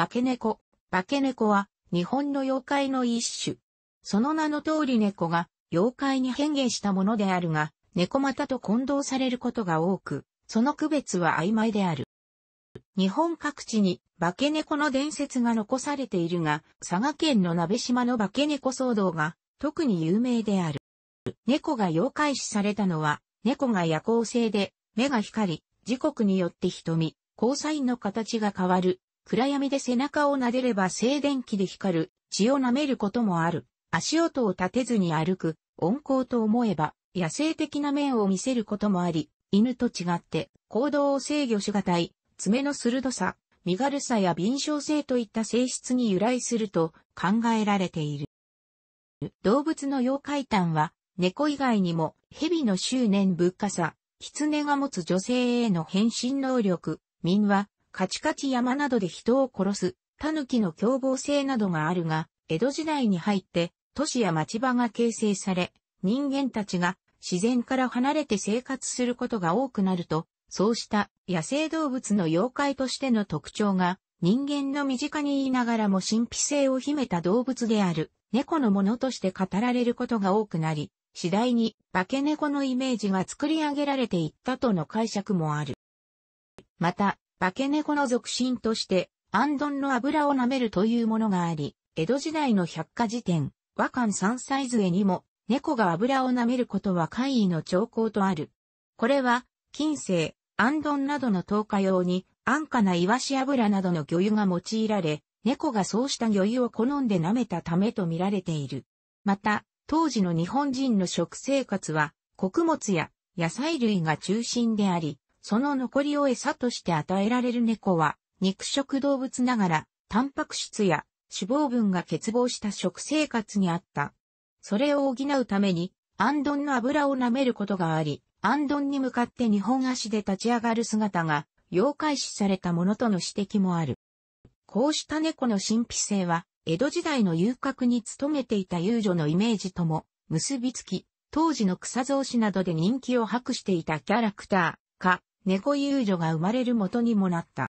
化け猫。化け猫は日本の妖怪の一種。その名の通り猫が妖怪に変化したものであるが、猫股と混同されることが多く、その区別は曖昧である。日本各地に化け猫の伝説が残されているが、佐賀県の鍋島の化け猫騒動が特に有名である。猫が妖怪視されたのは、猫が夜行性で目が光り、時刻によって瞳、交際の形が変わる暗闇で背中を撫でれば静電気で光る、血を舐めることもある。足音を立てずに歩く、温厚と思えば、野生的な面を見せることもあり、犬と違って行動を制御しがたい、爪の鋭さ、身軽さや敏捷性といった性質に由来すると考えられている。動物の妖怪端は、猫以外にも、蛇の執念ぶっかさ、狐が持つ女性への変身能力、民は、カチカチ山などで人を殺す、狸の凶暴性などがあるが、江戸時代に入って都市や町場が形成され、人間たちが自然から離れて生活することが多くなると、そうした野生動物の妖怪としての特徴が人間の身近に言いながらも神秘性を秘めた動物である猫のものとして語られることが多くなり、次第に化け猫のイメージが作り上げられていったとの解釈もある。また、化け猫の属身として、アンドンの油を舐めるというものがあり、江戸時代の百科事典、和漢三歳杖にも、猫が油を舐めることは怪異の兆候とある。これは、近世、アンドンなどの投下用に、安価なイワシ油などの魚油が用いられ、猫がそうした魚油を好んで舐めたためと見られている。また、当時の日本人の食生活は、穀物や野菜類が中心であり、その残りを餌として与えられる猫は、肉食動物ながら、タンパク質や脂肪分が欠乏した食生活にあった。それを補うために、アンドンの油を舐めることがあり、アンドンに向かって日本足で立ち上がる姿が、妖怪視されたものとの指摘もある。こうした猫の神秘性は、江戸時代の遊郭に勤めていた遊女のイメージとも結びつき、当時の草造紙などで人気を博していたキャラクター、か、猫遊女が生まれる元にもなった。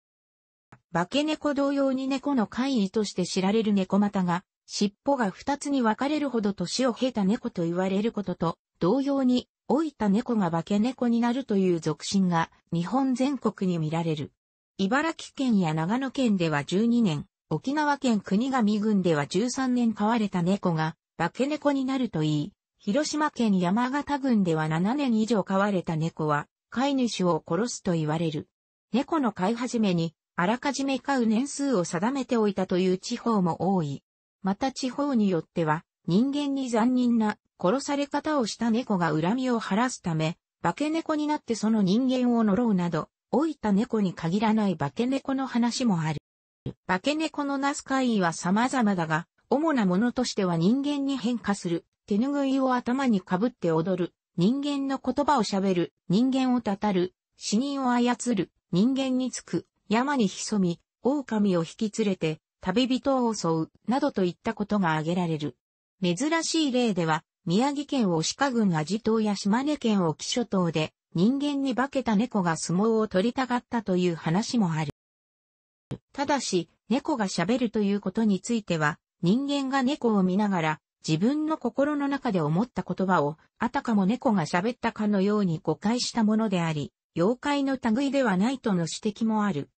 化け猫同様に猫の怪異として知られる猫股が、尻尾が二つに分かれるほど年を経た猫と言われることと、同様に、老いた猫が化け猫になるという俗信が日本全国に見られる。茨城県や長野県では12年、沖縄県国頭郡では13年飼われた猫が化け猫になるといい、広島県山形郡では7年以上飼われた猫は飼い主を殺すと言われる。猫の飼い始めに、あらかじめ飼う年数を定めておいたという地方も多い。また地方によっては、人間に残忍な殺され方をした猫が恨みを晴らすため、化け猫になってその人間を呪うなど、老いた猫に限らない化け猫の話もある。化け猫のなす怪異は様々だが、主なものとしては人間に変化する、手ぬぐいを頭にかぶって踊る、人間の言葉を喋る、人間をたたる、死人を操る、人間につく、山に潜み、狼を引き連れて、旅人を襲う、などといったことが挙げられる。珍しい例では、宮城県を鹿郡阿地島や島根県を木諸島で、人間に化けた猫が相撲を取りたがったという話もある。ただし、猫が喋るということについては、人間が猫を見ながら、自分の心の中で思った言葉を、あたかも猫が喋ったかのように誤解したものであり、妖怪の類ではないとの指摘もある。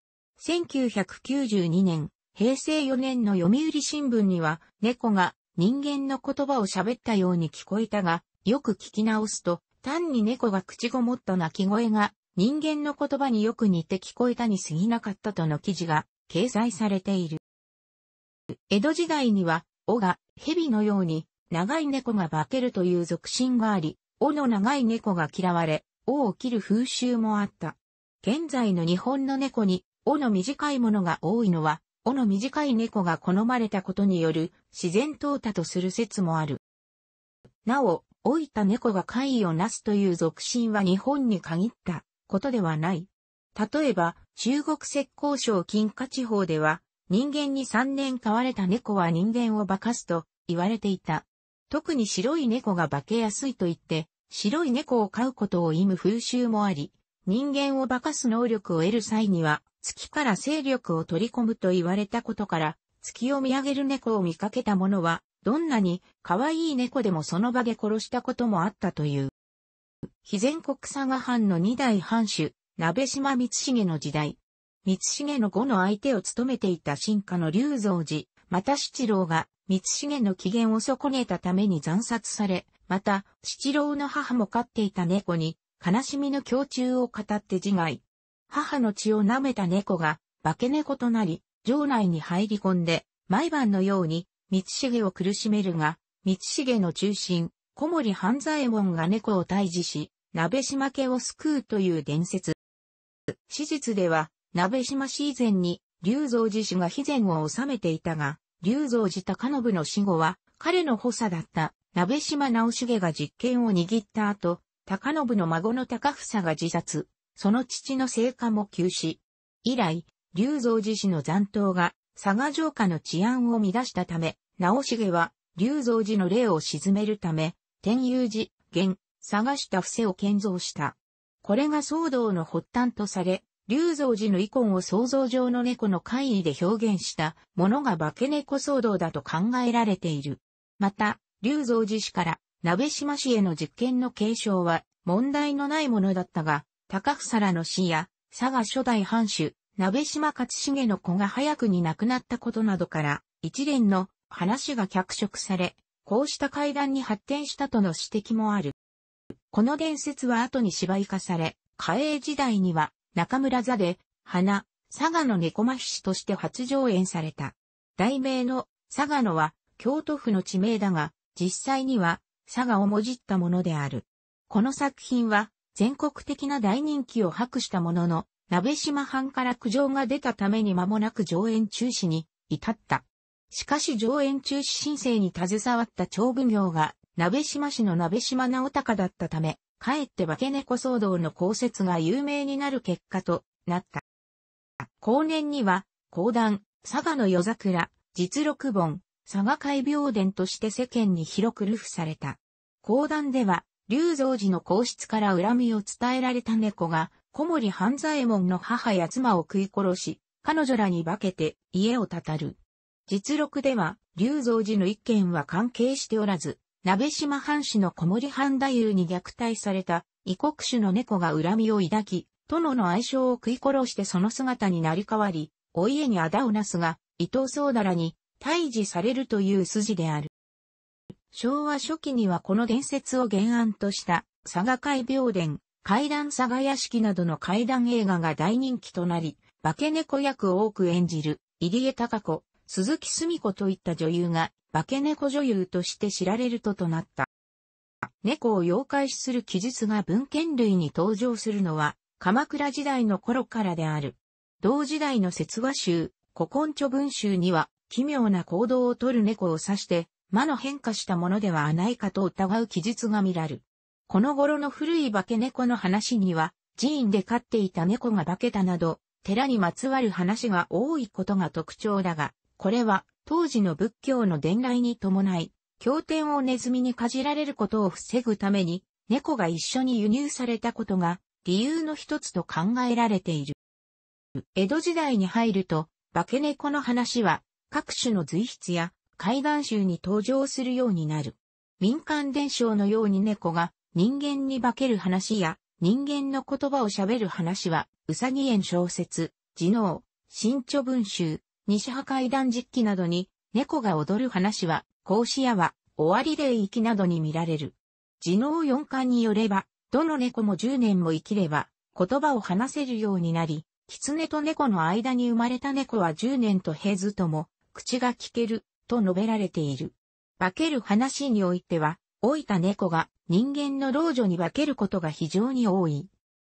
1992年、平成4年の読売新聞には、猫が人間の言葉を喋ったように聞こえたが、よく聞き直すと、単に猫が口ごもった鳴き声が、人間の言葉によく似て聞こえたに過ぎなかったとの記事が掲載されている。江戸時代には、尾が蛇のように長い猫が化けるという俗信があり、尾の長い猫が嫌われ、尾を切る風習もあった。現在の日本の猫に尾の短いものが多いのは、尾の短い猫が好まれたことによる自然淘汰とする説もある。なお、老いた猫が怪異をなすという俗信は日本に限ったことではない。例えば、中国浙江省金華地方では、人間に3年飼われた猫は人間を化かすと言われていた。特に白い猫が化けやすいと言って、白い猫を飼うことを意味風習もあり、人間を化かす能力を得る際には、月から勢力を取り込むと言われたことから、月を見上げる猫を見かけた者は、どんなに可愛い猫でもその場で殺したこともあったという。非全国佐賀藩の二代藩主、鍋島光重の時代、三重の後の相手を務めていた進化の龍造寺、また七郎が、三重の機嫌を損ねたために惨殺され、また、七郎の母も飼っていた猫に、悲しみの胸中を語って自害。母の血を舐めた猫が、化け猫となり、城内に入り込んで、毎晩のように、三重を苦しめるが、三重の中心、小森半左衛門が猫を退治し、鍋島家を救うという伝説。史実では、鍋島氏以前に、龍蔵寺氏が肥前を治めていたが、龍蔵寺高信の死後は、彼の補佐だった鍋島直重が実権を握った後、高信の孫の高房が自殺、その父の成果も急死。以来、龍蔵寺氏の残党が、佐賀城下の治安を乱したため、直重は、龍蔵寺の霊を鎮めるため、天遊寺、現、佐賀下伏せを建造した。これが騒動の発端とされ、龍造寺の遺恨を想像上の猫の怪異で表現したものが化け猫騒動だと考えられている。また、龍造寺氏から鍋島氏への実験の継承は問題のないものだったが、高房らの死や佐賀初代藩主、鍋島勝重の子が早くに亡くなったことなどから、一連の話が脚色され、こうした階段に発展したとの指摘もある。この伝説は後に芝居化され、嘉永時代には中村座で、花、佐賀の猫まひしとして初上演された。題名の佐賀のは京都府の地名だが、実際には佐賀をもじったものである。この作品は全国的な大人気を博したものの、鍋島藩から苦情が出たために間もなく上演中止に至った。しかし上演中止申請に携わった長奉行が、鍋島市の鍋島直隆だったため、かえって化け猫騒動の公説が有名になる結果となった。後年には、講談、佐賀の夜桜、実録本、佐賀海病伝として世間に広く流布された。講談では、龍蔵寺の皇室から恨みを伝えられた猫が、小森半左衛門の母や妻を食い殺し、彼女らに化けて家をたたる。実録では、龍蔵寺の一件は関係しておらず、鍋島藩士の小森藩太夫に虐待された異国種の猫が恨みを抱き、殿の愛称を食い殺してその姿になり変わり、お家にあだをなすが、伊藤宗だらに退治されるという筋である。昭和初期にはこの伝説を原案とした佐賀海病伝、怪談佐賀屋敷などの怪談映画が大人気となり、化け猫役を多く演じる入江隆子、鈴木澄子といった女優が化け猫女優として知られるととなった。猫を妖怪視する記述が文献類に登場するのは、鎌倉時代の頃からである。同時代の説話集、古今著文集には、奇妙な行動をとる猫を指して、魔の変化したものではないかと疑う記述が見られる。この頃の古い化け猫の話には、寺院で飼っていた猫が化けたなど、寺にまつわる話が多いことが特徴だが、これは当時の仏教の伝来に伴い、経典をネズミにかじられることを防ぐために、猫が一緒に輸入されたことが理由の一つと考えられている。江戸時代に入ると、化け猫の話は各種の随筆や怪談集に登場するようになる。民間伝承のように猫が人間に化ける話や人間の言葉を喋る話は、うさぎ園小説、地能、新著文集、西破壊断実記などに、猫が踊る話は、孔子屋は、終わりで生きなどに見られる。自能四巻によれば、どの猫も十年も生きれば、言葉を話せるようになり、狐と猫の間に生まれた猫は十年と経ずとも、口が聞ける、と述べられている。化ける話においては、老いた猫が人間の老女に化けることが非常に多い。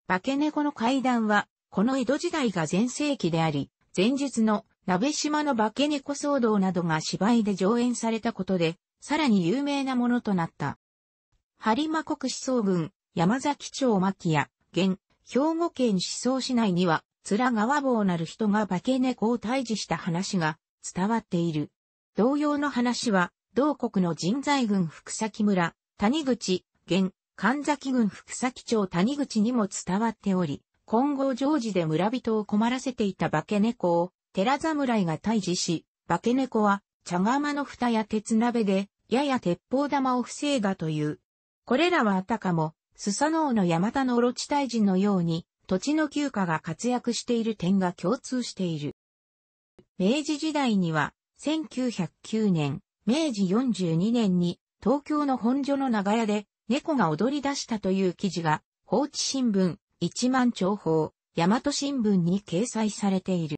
化け猫の階段は、この江戸時代が前世紀であり、前述の鍋島の化け猫騒動などが芝居で上演されたことで、さらに有名なものとなった。播磨国思想軍、山崎町牧屋、現、兵庫県思想市内には、面川坊なる人が化け猫を退治した話が伝わっている。同様の話は、同国の人材軍福崎村、谷口、現、神崎郡福崎町谷口にも伝わっており、今後常時で村人を困らせていた化け猫を寺侍が退治し、化け猫は茶釜の蓋や鉄鍋で、やや鉄砲玉を防いだという。これらはあたかも、スサノオの山田のオロチ退治のように、土地の休暇が活躍している点が共通している。明治時代には、1909年、明治42年に、東京の本所の長屋で、猫が踊り出したという記事が、放置新聞、一万長報、大和新聞に掲載されている。